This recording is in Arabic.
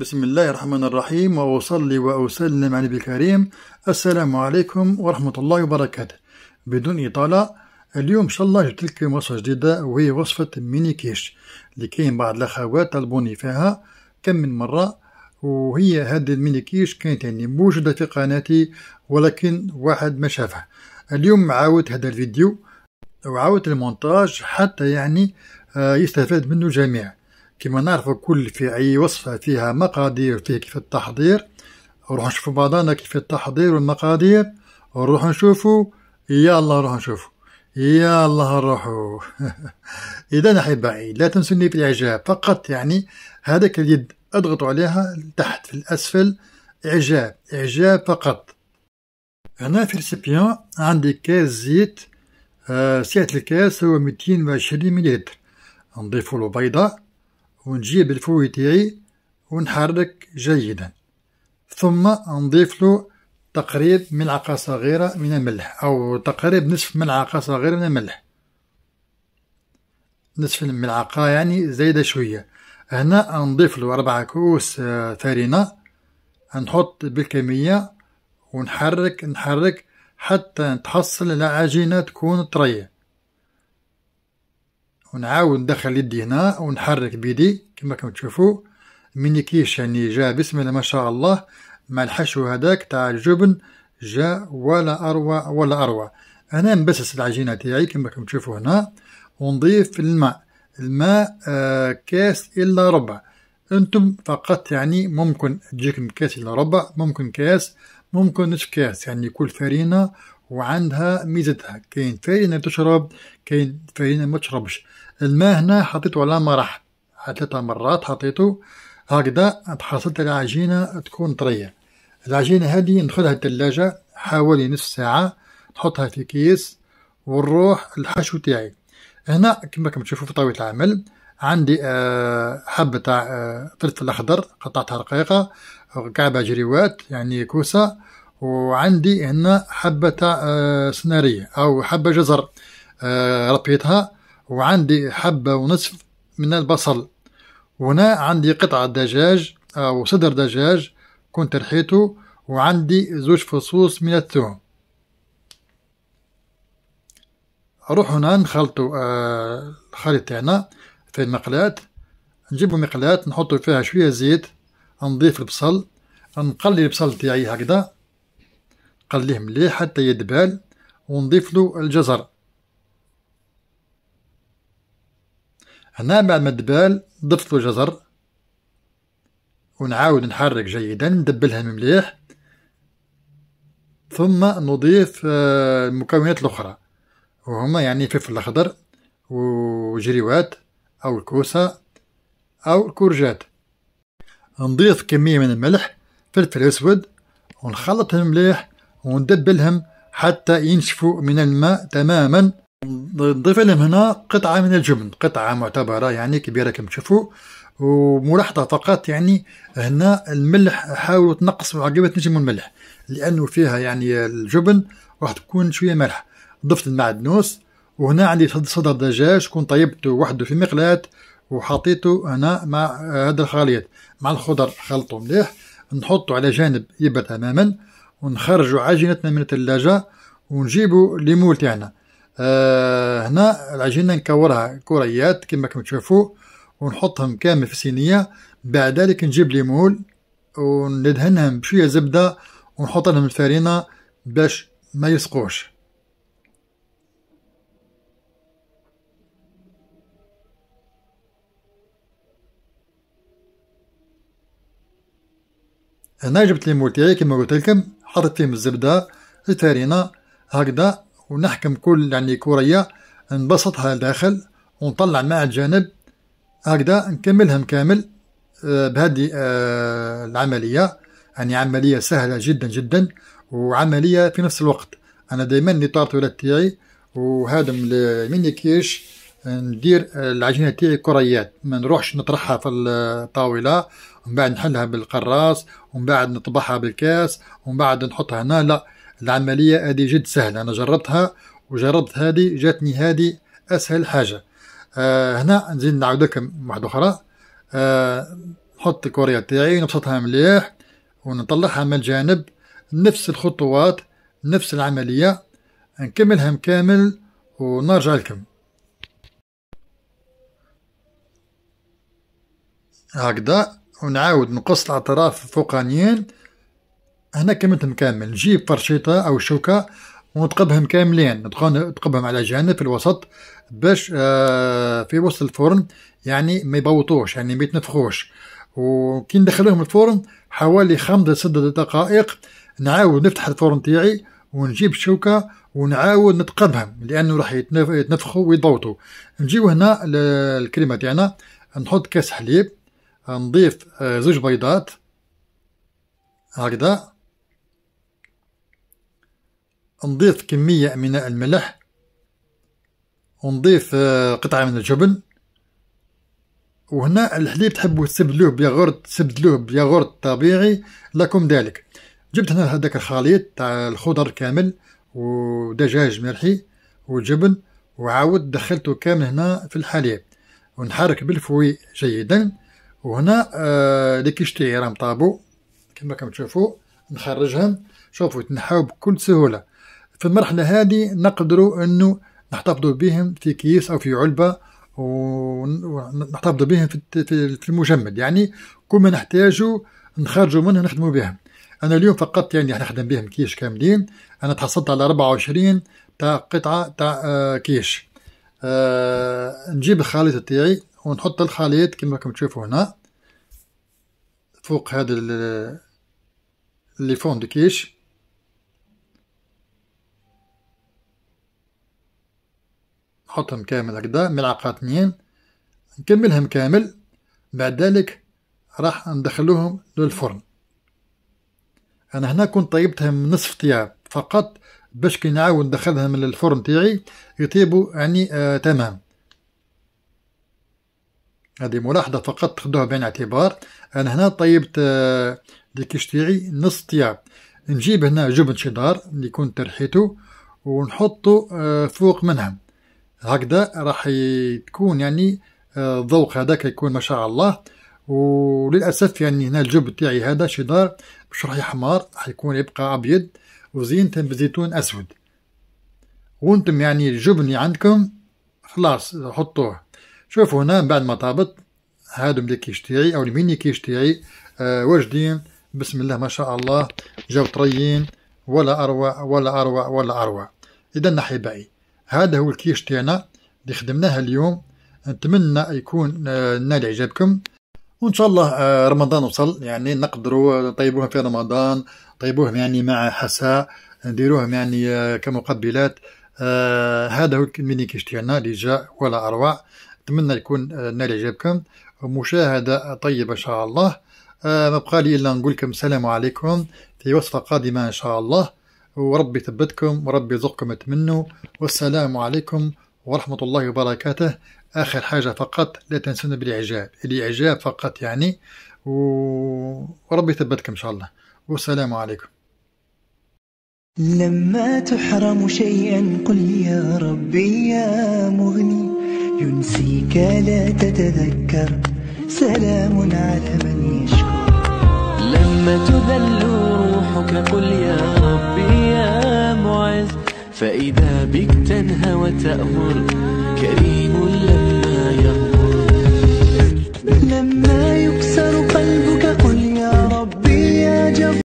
بسم الله الرحمن الرحيم وأصلي وأسلم على النبي الكريم السلام عليكم ورحمة الله وبركاته بدون إطالة اليوم إن شاء الله جبت لكم وصفة جديدة وهي وصفة ميني كيش اللي كاين بعض الأخوات طلبوني فيها كم من مرة وهي هذه الميني كيش كانت يعني موجودة في قناتي ولكن واحد ما شافها اليوم عاودت هذا الفيديو وعاودت المونتاج حتى يعني آه، يستفاد منه الجميع كما نعرف كل في أي وصفة فيها مقادير فيه كيف التحضير نروح نشوفوا بعضنا كيف التحضير والمقادير نشوفو نشوفوا الله نروح نشوفوا الله نروحوا إذا أحبائي لا تنسوني في الاعجاب فقط يعني هذاك اليد اضغطوا عليها تحت في الأسفل إعجاب إعجاب فقط هنا في السبيان عندي كاس زيت آه سعة الكاس هو 220 وعشرين مليتر له بيضة ونجيب الفوي تاعي ونحرك جيدا ثم نضيف له تقريب ملعقة صغيرة من الملح أو تقريب نصف ملعقة صغيرة من الملح نصف الملعقة يعني زايدة شوية هنا نضيف له أربعة كؤوس فارينة آه، نحط بالكمية ونحرك نحرك حتى على العجينة تكون طرية ونعاود ندخل يدي هنا ونحرك بيدي كما كما تشوفوا ميني كيش يعني جا بسم الله ما شاء الله مع الحشو هذاك تاع الجبن جا ولا اروع ولا اروع انا نبسس العجينه تاعي كما كما تشوفوا هنا ونضيف الماء الماء آه كاس الا ربع انتم فقط يعني ممكن تجيكم كاس الا ربع ممكن كاس ممكن نصف كاس يعني كل فرينه وعندها ميزتها كاين فاينه تشرب كاين فاينه ما تشربش الماء هنا حطيته على مرح ثلاثة مرات حطيته هكذا تحصلت على عجينة تكون طرية العجينة هذه ندخلها الثلاجة حوالي نص ساعة نحطها في كيس ونروح الحشو تاعي هنا كما راكم تشوفوا في طاولة العمل عندي آه، حبة تاع آه، فلفل أخضر قطعتها رقيقة كعبة جريوات يعني كوسة وعندي هنا حبة آه، سنارية أو حبة جزر آه، ربيتها وعندي حبة ونصف من البصل وهنا عندي قطعة دجاج أو صدر دجاج كنت رحيته وعندي زوج فصوص من الثوم نروح هنا نخلطو آه، الخليط تاعنا في المقلاة نجيبو مقلاة نحطو فيها شوية زيت نضيف البصل نقلي البصل تاعي هكذا قليه مليح حتى يدبال ونضيف له الجزر هنا بعد ما دبال ضفت له جزر ونعاود نحرك جيدا ندبلها مليح ثم نضيف آه، المكونات الأخرى وهما يعني فلفل أخضر وجريوات أو الكوسة أو الكورجات نضيف كمية من الملح فلفل أسود ونخلطهم مليح وندبلهم حتى ينشفوا من الماء تماما نضيف لهم هنا قطعة من الجبن قطعة معتبرة يعني كبيرة كما تشوفوا وملاحظة فقط يعني هنا الملح حاولوا تنقصوا عقبة نجم الملح لأنه فيها يعني الجبن راح تكون شوية مالحة ضفت المعدنوس وهنا عندي صدر دجاج كون طيبته وحده في مقلاة وحطيته هنا مع هذا الخليط مع الخضر خلطه مليح نحطه على جانب يبرد تماما ونخرجوا عجينتنا من الثلاجة ونجيبوا ليمول تاعنا آه هنا العجينة نكورها كريات كما راكم تشوفوا ونحطهم كامل في صينية بعد ذلك نجيب ليمول وندهنهم بشوية زبدة ونحط لهم الفارينة باش ما يسقوش هنا جبت ليمول تاعي كما قلت لكم حطيتهم الزبده تارينا هكذا ونحكم كل يعني كوريه نبسطها لداخل ونطلع مع الجانب هكذا نكملهم كامل آه، بهذه آه، العملية يعني عملية سهلة جدا جدا وعملية في نفس الوقت أنا دائما النطار التورات تاعي وهادم ميني كيش ندير العجينة تاعي كريات ما نروحش نطرحها في الطاولة ومن بعد نحلها بالقراص ومن بعد نطبعها بالكاس ومن بعد نحطها هنا لا العملية هذه جد سهلة أنا جربتها وجربت هذه جاتني هذه أسهل حاجة آه هنا نزيد نعاود لكم واحدة أخرى آه نحط الكوريا تاعي نبسطها مليح ونطلعها من الجانب نفس الخطوات نفس العملية نكملها كامل ونرجع لكم هكذا ونعاود نقص الأطراف فوقانيين هنا كملتهم كامل نجيب فرشيطة أو شوكة ونتقبهم كاملين نتقبهم على جانب في الوسط باش آه، في وسط الفرن يعني ما يبوطوش يعني ما يتنفخوش وكي ندخلهم الفرن حوالي خمسة ستة دقائق نعاود نفتح الفرن تاعي ونجيب شوكة ونعاود نتقبهم لأنه راح يتنفخوا ويتبوطوا نجيو هنا الكريمة تاعنا نحط كاس حليب نضيف آه، زوج بيضات هكذا نضيف كمية من الملح ونضيف آه، قطعة من الجبن وهنا الحليب تحبوا تسبدلوه بياغورت تسبدلوه بياغورت طبيعي لكم ذلك جبت هنا هذاك الخليط تاع الخضر كامل ودجاج مرحي وجبن وعاود دخلته كامل هنا في الحليب ونحرك بالفوي جيدا وهنا آه، لي اللي كيشتي راهم طابو كما تشوفوا نخرجهم شوفوا يتنحاو بكل سهوله في المرحله هذه نقدروا انه نحتفظوا بهم في كيس او في علبه ونحتفظوا بهم في المجمد يعني كل ما نحتاجوا نخرجوا منه نخدموا بهم انا اليوم فقط يعني نخدم بهم كيش كاملين انا تحصلت على 24 تاع قطعه تاع آه، كيش آه نجيب الخليط تاعي ونحط الخليط كما راكم تشوفوا هنا فوق هذا لي فون دو كيش نحطهم كامل هكذا ملعقة اثنين نكملهم كامل بعد ذلك راح ندخلوهم للفرن انا هنا كنت طيبتهم نصف طياب فقط باش كي نعاود ندخلهم للفرن تاعي يطيبوا يعني آه تمام هذه ملاحظة فقط تاخذوها بعين الاعتبار أنا هنا طيبت الكيش آه، تاعي نص طياب نجيب هنا جبن شدار اللي كنت ترحيته ونحطه آه، فوق منها هكذا راح تكون يعني الذوق آه، هذاك يكون ما شاء الله وللأسف يعني هنا الجبن تاعي هذا شدار مش راح يحمر راح يكون يبقى أبيض وزينته بزيتون أسود وانتم يعني الجبن اللي عندكم خلاص حطوه شوف هنا من بعد ما طابت هادو كيش تاعي او كيش تاعي آه واجدين بسم الله ما شاء الله جاو طريين ولا اروع ولا اروع ولا اروع اذا احبائي هذا هو الكيش تاعنا اللي خدمناها اليوم نتمنى يكون آه نال اعجابكم وان شاء الله آه رمضان وصل يعني نقدروا نطيبوها في رمضان طيبوه يعني مع حساء نديروهم يعني آه، كمقبلات آه هذا هو الميني كيش تاعنا اللي جاء ولا اروع نتمنى يكون آه، نال اعجابكم مشاهده طيبه ان شاء الله آه، ما بقى لي الا نقول لكم السلام عليكم في وصفه قادمه ان شاء الله وربي يثبتكم وربي يرزقكم تمنوا والسلام عليكم ورحمه الله وبركاته اخر حاجه فقط لا تنسونا بالاعجاب الاعجاب فقط يعني وربي يثبتكم ان شاء الله والسلام عليكم لما تحرم شيئا قل يا ربي يا مغني ينسيك لا تتذكر سلام على من يشكر لما تذل روحك قل يا ربي يا معز فإذا بك تنهى وتأمر كريم لما يغفر لما